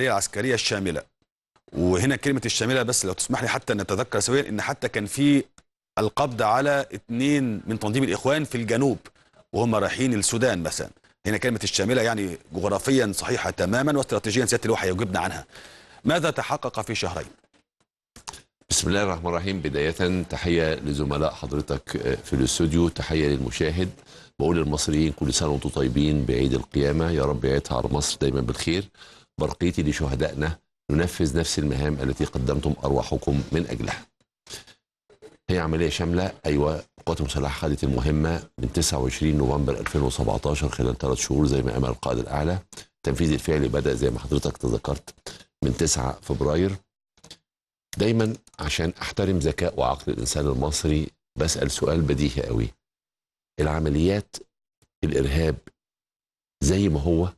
العمليه العسكريه الشامله وهنا كلمه الشامله بس لو تسمح لي حتى نتذكر سويا ان حتى كان في القبض على اثنين من تنظيم الاخوان في الجنوب وهم رايحين السودان مثلا هنا كلمه الشامله يعني جغرافيا صحيحه تماما واستراتيجيا سياده الوحي يجبنا عنها ماذا تحقق في شهرين بسم الله الرحمن الرحيم بداية تحية لزملاء حضرتك آه، في الاستوديو تحية للمشاهد بقول للمصريين كل سنة وانتم طيبين بعيد القيامة يا رب يعيدها على مصر دايما بالخير برقيتي لشهدائنا ننفذ نفس المهام التي قدمتم أرواحكم من أجلها هي عملية شاملة أيوة القوات المسلحة خدت المهمة من 29 نوفمبر 2017 خلال ثلاث شهور زي ما أمر القائد الأعلى التنفيذ الفعلي بدأ زي ما حضرتك تذكرت من 9 فبراير دايما عشان أحترم ذكاء وعقل الإنسان المصري بسأل سؤال بديهي قوي العمليات الإرهاب زي ما هو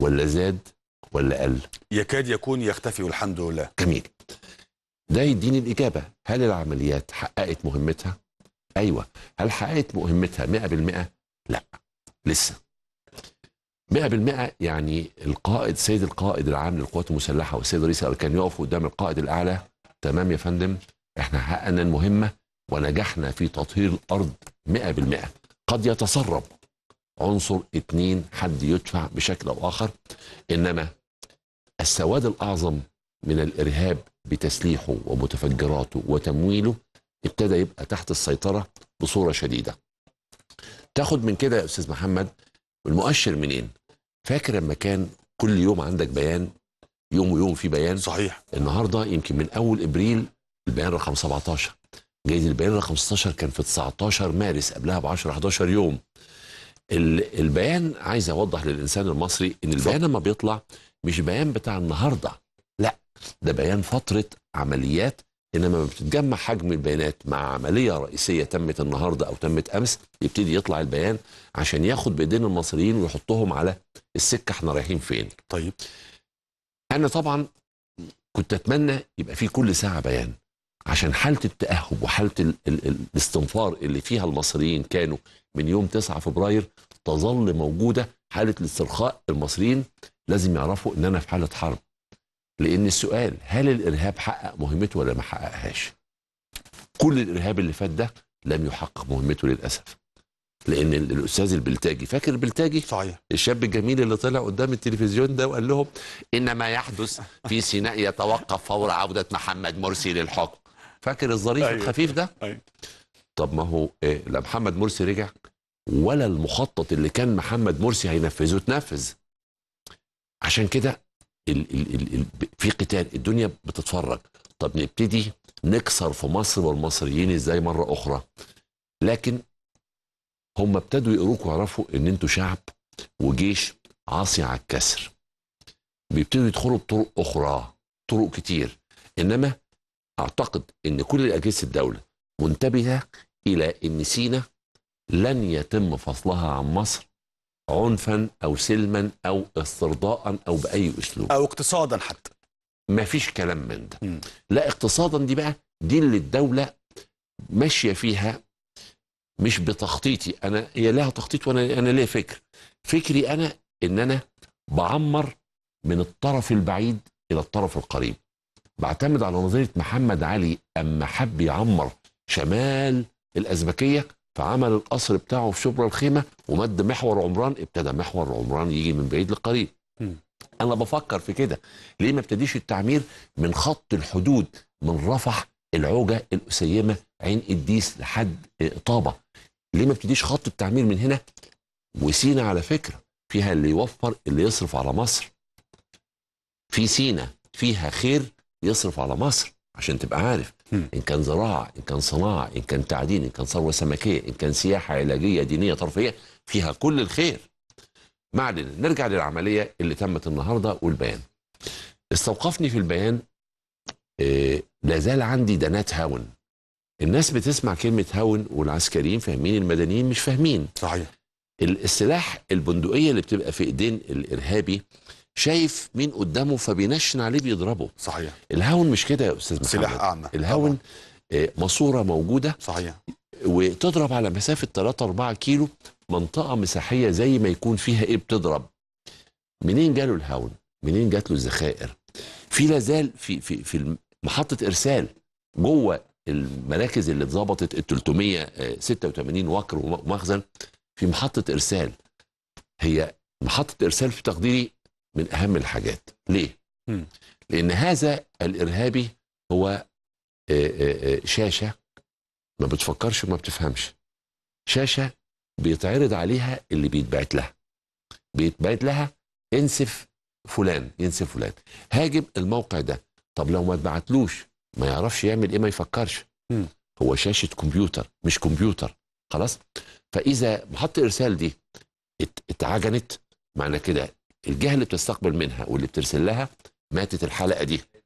ولا زاد ولا قل يكاد يكون يختفي والحمد لله جميل ده يديني الإجابة هل العمليات حققت مهمتها أيوة هل حققت مهمتها 100% لا لسه 100% يعني القائد سيد القائد العام للقوات المسلحة والسيد رئيس كان يقف قدام القائد الأعلى تمام يا فندم احنا حققنا المهمة ونجحنا في تطهير الأرض 100% قد يتسرب عنصر اتنين حد يدفع بشكل أو آخر إنما السواد الأعظم من الإرهاب بتسليحه ومتفجراته وتمويله ابتدى يبقى تحت السيطرة بصورة شديدة تاخد من كده يا أستاذ محمد المؤشر منين فاكر لما كان كل يوم عندك بيان يوم ويوم في بيان صحيح النهارده يمكن من اول ابريل البيان رقم 17 جايز البيان رقم 16 كان في 19 مارس قبلها ب 10 11 يوم البيان عايز اوضح للانسان المصري ان البيان لما بيطلع مش بيان بتاع النهارده لا ده بيان فتره عمليات انما ما بتتجمع حجم البيانات مع عمليه رئيسيه تمت النهارده او تمت امس يبتدي يطلع البيان عشان ياخد بايدين المصريين ويحطهم على السكه احنا رايحين فين. طيب انا طبعا كنت اتمنى يبقى في كل ساعه بيان عشان حاله التاهب وحاله ال ال الاستنفار اللي فيها المصريين كانوا من يوم 9 فبراير تظل موجوده حاله الاسترخاء المصريين لازم يعرفوا ان انا في حاله حرب لان السؤال هل الارهاب حقق مهمته ولا ما حققهاش كل الارهاب اللي فات ده لم يحقق مهمته للاسف لان الاستاذ البلتاجي فاكر البلتاجي صحيح الشاب الجميل اللي طلع قدام التلفزيون ده وقال لهم ان ما يحدث في سيناء يتوقف فور عوده محمد مرسي للحكم فاكر الظريف أيوه. الخفيف ده أيوه. طب ما هو إيه؟ لا محمد مرسي رجع ولا المخطط اللي كان محمد مرسي هينفذه اتنفذ عشان كده ال ال ال ال في قتال الدنيا بتتفرج طب نبتدي نكسر في مصر والمصريين ازاي مره اخرى لكن هم ابتدوا يقروك ويعرفوا ان انتوا شعب وجيش عاصي على الكسر بيبتدوا يدخلوا بطرق اخرى طرق كتير انما اعتقد ان كل اجهزه الدوله منتبهه الى ان سينا لن يتم فصلها عن مصر عنفا او سلما او استرضاء او باي اسلوب او اقتصادا حتى ما فيش كلام من ده لا اقتصادا دي بقى دي اللي الدوله ماشيه فيها مش بتخطيطي انا هي لها تخطيط وانا انا ليا فكر فكري انا ان انا بعمر من الطرف البعيد الى الطرف القريب بعتمد على نظريه محمد علي اما حب يعمر شمال الازبكيه فعمل القصر بتاعه في شبرا الخيمه ومد محور عمران ابتدى محور عمران يجي من بعيد لقريب انا بفكر في كده ليه ما ابتديش التعمير من خط الحدود من رفح العوجه الاسيمه عين قديس لحد آه، طابه ليه ما ابتديش خط التعمير من هنا وسينا على فكره فيها اللي يوفر اللي يصرف على مصر في سينا فيها خير يصرف على مصر عشان تبقى عارف إن كان زراعة إن كان صناعة إن كان تعدين إن كان ثروة سمكية إن كان سياحة علاجية دينية ترفيهية فيها كل الخير معلن نرجع للعملية اللي تمت النهاردة والبيان استوقفني في البيان إيه لا زال عندي دنات هاون الناس بتسمع كلمة هاون والعسكريين فاهمين المدنيين مش فاهمين صحيح السلاح البندقية اللي بتبقى في ايدين الارهابي شايف مين قدامه فبينشن عليه بيضربه صحيح الهاون مش كده يا استاذ محمد سلاح اعمى الهاون آه، ماسوره موجوده صحيح وتضرب على مسافه 3 4 كيلو منطقه مساحيه زي ما يكون فيها ايه بتضرب منين جاله الهاون منين جات له الذخائر في لازال في في في محطه ارسال جوه المراكز اللي اتظبطت ال 386 آه، وكر ومخزن في محطه ارسال هي محطه ارسال في تقديري من اهم الحاجات ليه م. لان هذا الارهابي هو آه، آه، آه، شاشه ما بتفكرش وما بتفهمش شاشه بيتعرض عليها اللي بيتبعت لها بيتبعت لها انسف فلان ينسف فلان هاجم الموقع ده طب لو ما اتبعتلوش ما يعرفش يعمل ايه ما يفكرش هو شاشه كمبيوتر مش كمبيوتر خلاص فاذا محط الارسال دي اتعجنت معنى كده الجهه اللي بتستقبل منها واللي بترسل لها ماتت الحلقه دي